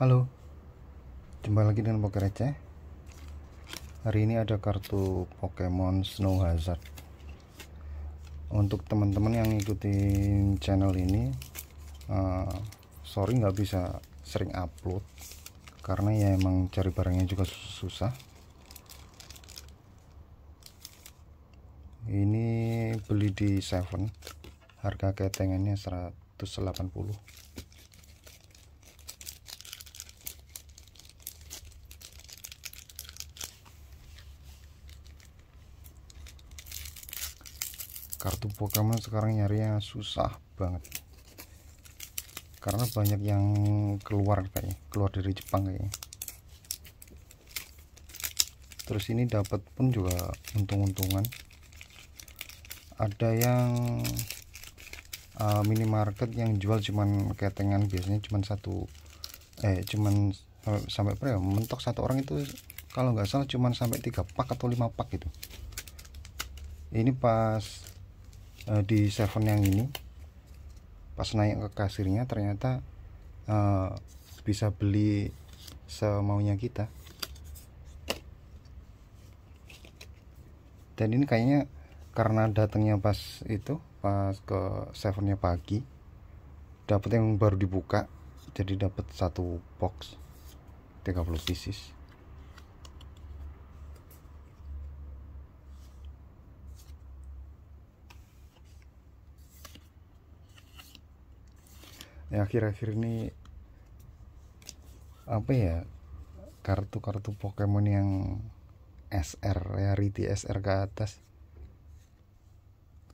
Halo, jumpa lagi dengan Poker Receh Hari ini ada kartu Pokemon Snow Hazard Untuk teman-teman yang ikutin channel ini uh, Sorry nggak bisa sering upload Karena ya emang cari barangnya juga susah Ini beli di Seven Harga ketengannya 180 kartu Pokemon sekarang nyari yang susah banget karena banyak yang keluar kayaknya keluar dari Jepang kayaknya terus ini dapat pun juga untung-untungan ada yang uh, minimarket yang jual cuman ketengan biasanya cuman satu eh cuman sampai berapa ya? mentok satu orang itu kalau nggak salah cuman sampai tiga pak atau lima pak gitu ini pas uh, di Seven yang ini pas naik ke kasirnya ternyata uh, bisa beli semaunya kita dan ini kayaknya karena datangnya pas itu pas ke sevennya pagi dapat yang baru dibuka jadi dapat satu box 30 pieces yang akhir-akhir ini apa ya kartu-kartu Pokemon yang SR rarity SR ke atas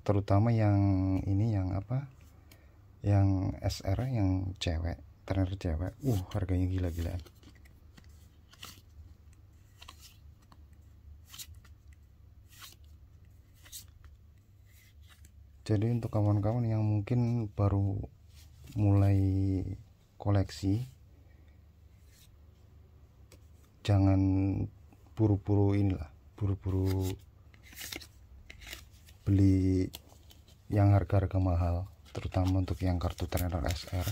terutama yang ini yang apa yang SR yang cewek trainer cewek uh harganya gila-gilaan jadi untuk kawan-kawan yang mungkin baru mulai koleksi jangan buru-buru inilah buru-buru beli yang harga-harga mahal terutama untuk yang kartu trainer SR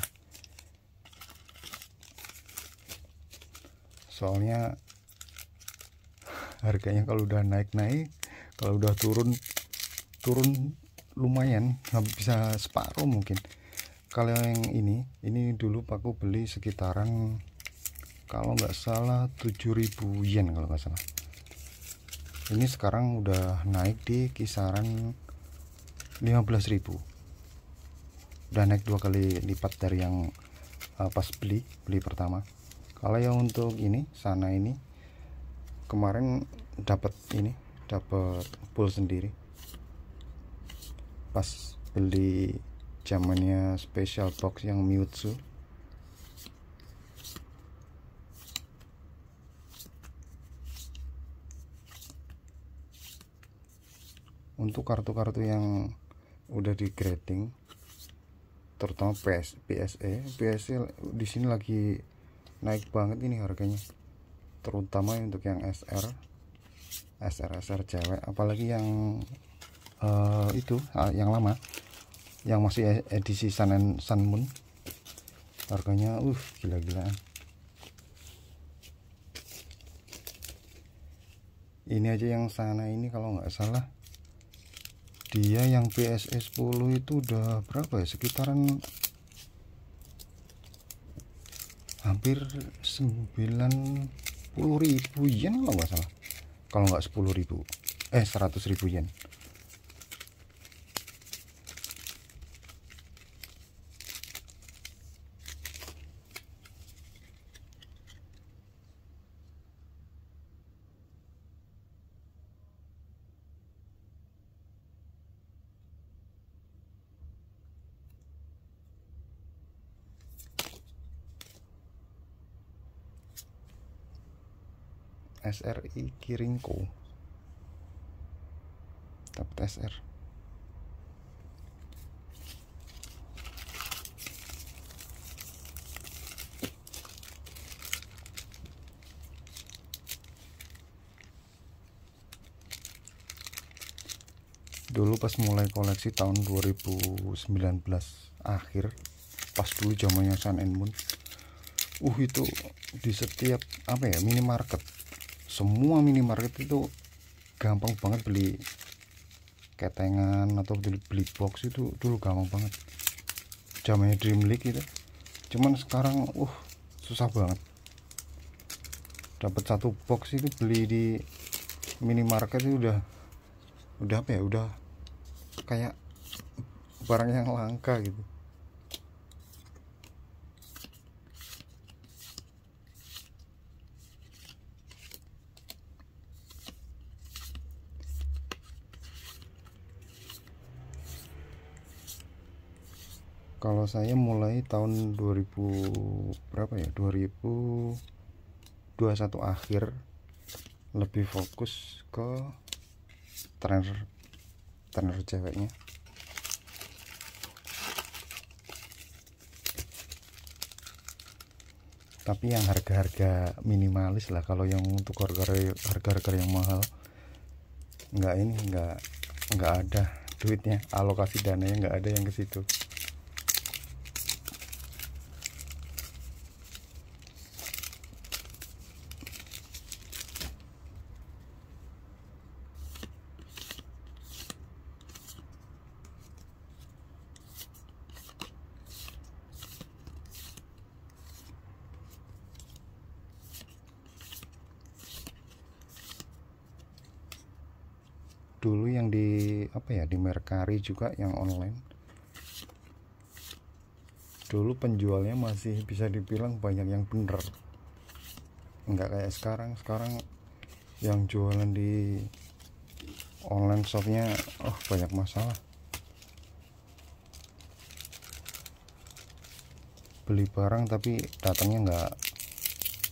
soalnya harganya kalau udah naik-naik kalau udah turun turun lumayan bisa separuh mungkin kalau yang ini ini dulu aku beli sekitaran kalau nggak salah 7000 yen kalau nggak salah ini sekarang udah naik di kisaran 15000 udah naik dua kali lipat dari yang uh, pas beli beli pertama kalau yang untuk ini sana ini kemarin dapat ini dapat full sendiri pas beli zamannya special box yang Mewtwo untuk kartu-kartu yang udah di grading terutama PS, PSE PSE di sini lagi naik banget ini harganya terutama untuk yang SR SR SR cewek apalagi yang uh, itu uh, yang lama yang masih e-, edisi Sun and Sun Moon harganya uh gila-gilaan ini aja yang sana ini kalau nggak salah dia yang PSE 10 itu udah berapa ya sekitaran hampir 90 ribu yen kalau nggak salah kalau nggak 10 ribu eh 100 ribu yen SRI Kiringko. dapat SR dulu pas mulai koleksi tahun 2019 akhir pas dulu zamannya Sun and Moon uh itu di setiap apa ya minimarket semua minimarket itu gampang banget beli ketengan atau beli, beli box itu dulu gampang banget zamannya dream league itu cuman sekarang uh susah banget dapat satu box itu beli di minimarket itu udah udah apa ya udah kayak barang yang langka gitu kalau saya mulai tahun 2000 berapa ya 2021 akhir lebih fokus ke trainer trainer ceweknya tapi yang harga-harga minimalis lah kalau yang untuk harga-harga yang mahal nggak ini nggak nggak ada duitnya alokasi dananya nggak ada yang ke situ dulu yang di apa ya di Mercari juga yang online dulu penjualnya masih bisa dibilang banyak yang bener enggak kayak sekarang sekarang yang jualan di online shopnya oh banyak masalah beli barang tapi datangnya enggak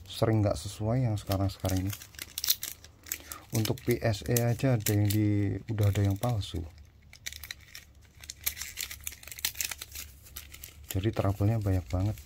sering enggak sesuai yang sekarang sekarang ini untuk PSE aja ada yang di udah ada yang palsu jadi trouble banyak banget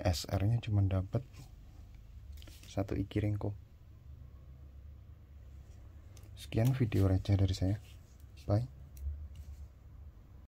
SR-nya cuma dapat satu iki ringko. Sekian video receh dari saya. Bye.